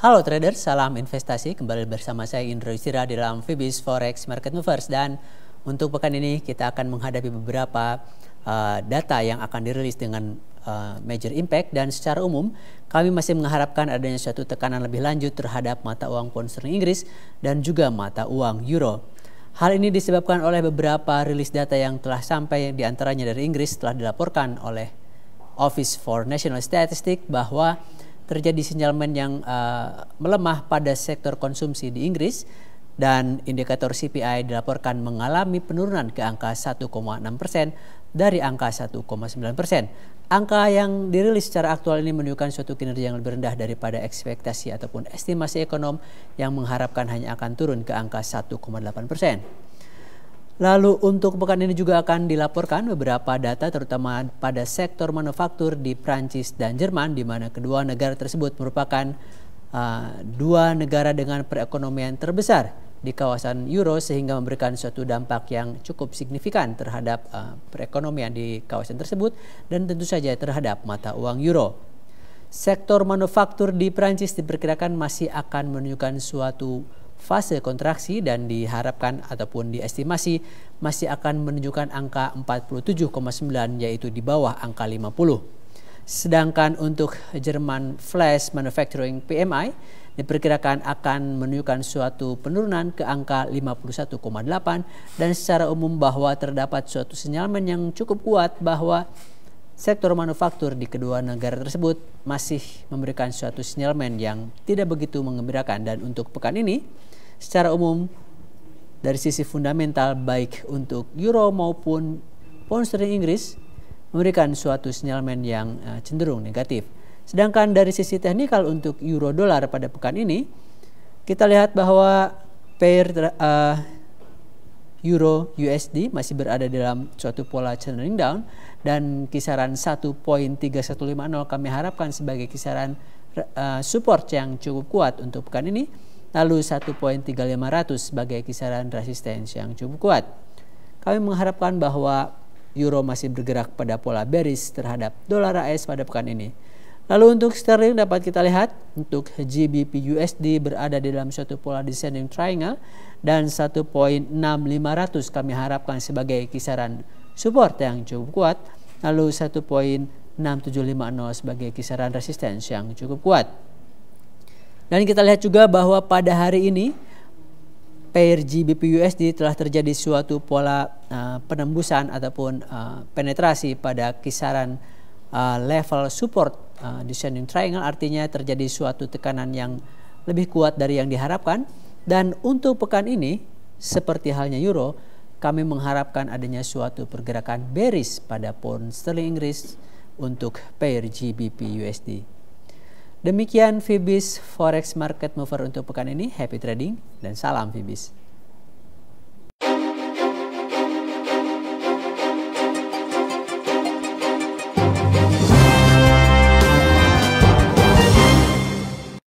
Halo trader, salam investasi. Kembali bersama saya Indro Isira dalam Fibis Forex Market Movers dan untuk pekan ini kita akan menghadapi beberapa uh, data yang akan dirilis dengan uh, major impact dan secara umum kami masih mengharapkan adanya suatu tekanan lebih lanjut terhadap mata uang pound sterling Inggris dan juga mata uang euro. Hal ini disebabkan oleh beberapa rilis data yang telah sampai diantaranya dari Inggris telah dilaporkan oleh Office for National Statistics bahwa terjadi sinyalmen yang uh, melemah pada sektor konsumsi di Inggris dan indikator CPI dilaporkan mengalami penurunan ke angka 1,6 persen dari angka 1,9 persen. Angka yang dirilis secara aktual ini menunjukkan suatu kinerja yang lebih rendah daripada ekspektasi ataupun estimasi ekonom yang mengharapkan hanya akan turun ke angka 1,8 persen. Lalu untuk pekan ini juga akan dilaporkan beberapa data terutama pada sektor manufaktur di Prancis dan Jerman di mana kedua negara tersebut merupakan uh, dua negara dengan perekonomian terbesar di kawasan euro sehingga memberikan suatu dampak yang cukup signifikan terhadap uh, perekonomian di kawasan tersebut dan tentu saja terhadap mata uang euro. Sektor manufaktur di Prancis diperkirakan masih akan menunjukkan suatu fase kontraksi dan diharapkan ataupun diestimasi masih akan menunjukkan angka 47,9 yaitu di bawah angka 50. Sedangkan untuk Jerman Flash Manufacturing PMI diperkirakan akan menunjukkan suatu penurunan ke angka 51,8 dan secara umum bahwa terdapat suatu sinyalmen yang cukup kuat bahwa sektor manufaktur di kedua negara tersebut masih memberikan suatu sinyalmen yang tidak begitu mengembirakan dan untuk pekan ini secara umum dari sisi fundamental baik untuk euro maupun pound sterling Inggris memberikan suatu sinyalmen yang eh, cenderung negatif. Sedangkan dari sisi teknikal untuk euro dolar pada pekan ini kita lihat bahwa pair uh, euro USD masih berada dalam suatu pola channeling down dan kisaran 1.3150 kami harapkan sebagai kisaran uh, support yang cukup kuat untuk pekan ini lalu 1.3500 sebagai kisaran resistensi yang cukup kuat. Kami mengharapkan bahwa euro masih bergerak pada pola bearish terhadap dolar AS pada pekan ini. Lalu untuk sterling dapat kita lihat untuk GBP USD berada di dalam suatu pola descending triangle dan 1.6500 kami harapkan sebagai kisaran support yang cukup kuat. Lalu 1.6750 sebagai kisaran resistance yang cukup kuat. Dan kita lihat juga bahwa pada hari ini pair GBP USD telah terjadi suatu pola uh, penembusan ataupun uh, penetrasi pada kisaran uh, level support uh, descending triangle artinya terjadi suatu tekanan yang lebih kuat dari yang diharapkan dan untuk pekan ini seperti halnya euro kami mengharapkan adanya suatu pergerakan bearish pada pound sterling Inggris untuk pair GBP USD. Demikian Fibis Forex Market Mover untuk pekan ini. Happy trading dan salam Fibis.